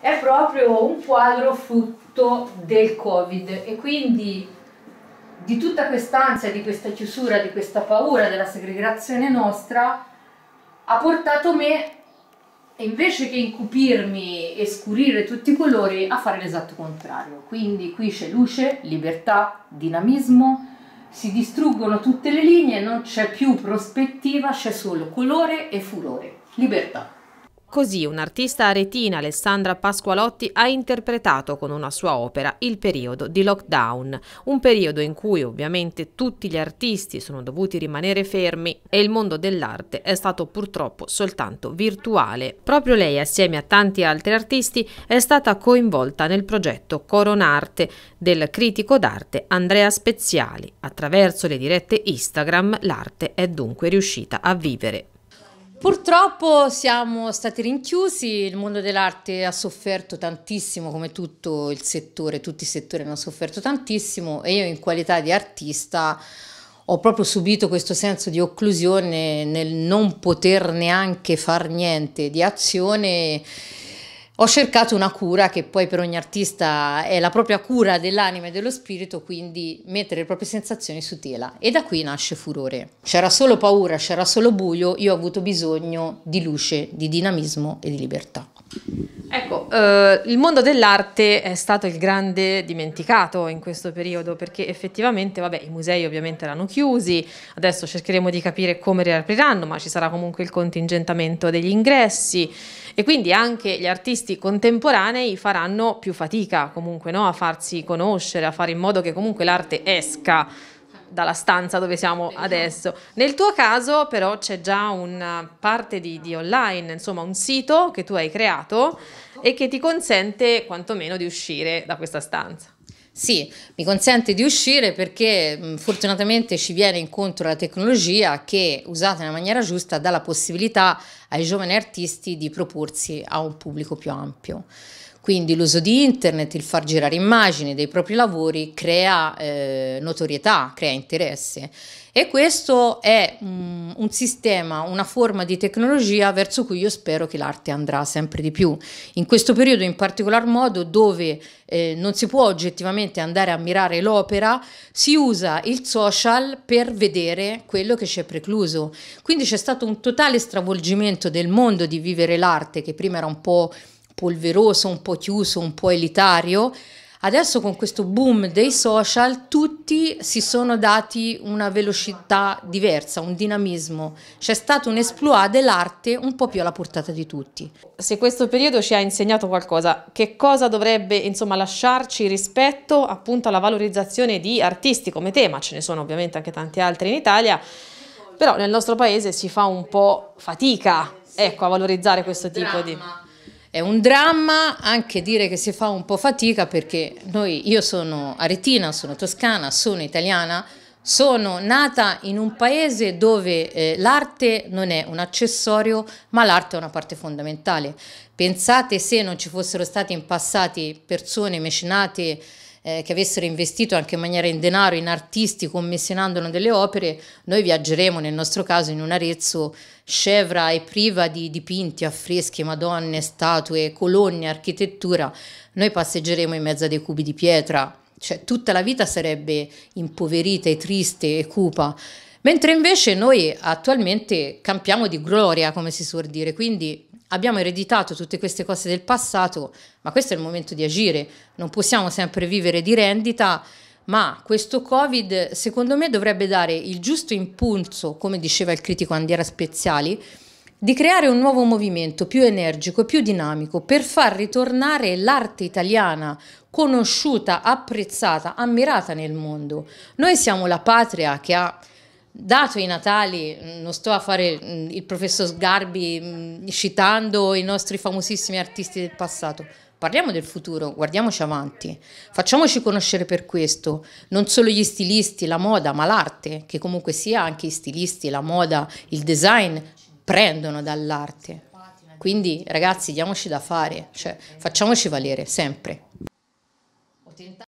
è proprio un quadro frutto del Covid e quindi di tutta quest'ansia, di questa chiusura, di questa paura della segregazione nostra ha portato me invece che incupirmi e scurire tutti i colori a fare l'esatto contrario. Quindi qui c'è luce, libertà, dinamismo, si distruggono tutte le linee, non c'è più prospettiva, c'è solo colore e furore, libertà. Così un'artista aretina, Alessandra Pasqualotti, ha interpretato con una sua opera il periodo di lockdown, un periodo in cui ovviamente tutti gli artisti sono dovuti rimanere fermi e il mondo dell'arte è stato purtroppo soltanto virtuale. Proprio lei, assieme a tanti altri artisti, è stata coinvolta nel progetto Coronarte del critico d'arte Andrea Speziali. Attraverso le dirette Instagram l'arte è dunque riuscita a vivere. Purtroppo siamo stati rinchiusi, il mondo dell'arte ha sofferto tantissimo come tutto il settore, tutti i settori hanno sofferto tantissimo e io in qualità di artista ho proprio subito questo senso di occlusione nel non poter neanche far niente di azione ho cercato una cura che poi per ogni artista è la propria cura dell'anima e dello spirito, quindi mettere le proprie sensazioni su tela. E da qui nasce Furore. C'era solo paura, c'era solo buio, io ho avuto bisogno di luce, di dinamismo e di libertà. Ecco, eh, il mondo dell'arte è stato il grande dimenticato in questo periodo perché effettivamente, vabbè, i musei ovviamente erano chiusi, adesso cercheremo di capire come riapriranno, ma ci sarà comunque il contingentamento degli ingressi e quindi anche gli artisti contemporanei faranno più fatica comunque no? a farsi conoscere, a fare in modo che comunque l'arte esca dalla stanza dove siamo adesso. Nel tuo caso però c'è già una eh, parte di, di online, insomma un sito che tu hai creato esatto. e che ti consente quantomeno di uscire da questa stanza. Sì, mi consente di uscire perché mm, fortunatamente ci viene incontro la tecnologia che, usata in maniera giusta, dà la possibilità ai giovani artisti di proporsi a un pubblico più ampio. Quindi l'uso di internet, il far girare immagini dei propri lavori crea eh, notorietà, crea interesse e questo è um, un sistema, una forma di tecnologia verso cui io spero che l'arte andrà sempre di più. In questo periodo in particolar modo dove eh, non si può oggettivamente andare a mirare l'opera, si usa il social per vedere quello che ci è precluso. Quindi c'è stato un totale stravolgimento del mondo di vivere l'arte che prima era un po' polveroso, un po' chiuso, un po' elitario, adesso con questo boom dei social tutti si sono dati una velocità diversa, un dinamismo. C'è stato un esploit dell'arte un po' più alla portata di tutti. Se questo periodo ci ha insegnato qualcosa, che cosa dovrebbe insomma, lasciarci rispetto appunto alla valorizzazione di artisti come te, ma Ce ne sono ovviamente anche tanti altri in Italia, però nel nostro paese si fa un po' fatica ecco, a valorizzare questo tipo di... È un dramma anche dire che si fa un po' fatica perché noi, io sono aretina, sono toscana, sono italiana, sono nata in un paese dove eh, l'arte non è un accessorio, ma l'arte è una parte fondamentale. Pensate se non ci fossero state in passato persone mecenate eh, che avessero investito anche in maniera in denaro in artisti commissionandone delle opere, noi viaggeremo nel nostro caso in un Arezzo scevra e priva di dipinti, affreschi, madonne, statue, colonne, architettura. Noi passeggeremo in mezzo a dei cubi di pietra, cioè tutta la vita sarebbe impoverita e triste e cupa. Mentre invece noi attualmente campiamo di gloria, come si suol dire, quindi abbiamo ereditato tutte queste cose del passato, ma questo è il momento di agire, non possiamo sempre vivere di rendita, ma questo Covid secondo me dovrebbe dare il giusto impulso, come diceva il critico Andiera Speziali, di creare un nuovo movimento più energico e più dinamico per far ritornare l'arte italiana conosciuta, apprezzata, ammirata nel mondo. Noi siamo la patria che ha dato i Natali, non sto a fare mm, il professor Sgarbi mm, citando i nostri famosissimi artisti del passato, parliamo del futuro, guardiamoci avanti, facciamoci conoscere per questo, non solo gli stilisti, la moda, ma l'arte, che comunque sia anche i stilisti, la moda, il design prendono dall'arte. Quindi ragazzi diamoci da fare, cioè, facciamoci valere sempre.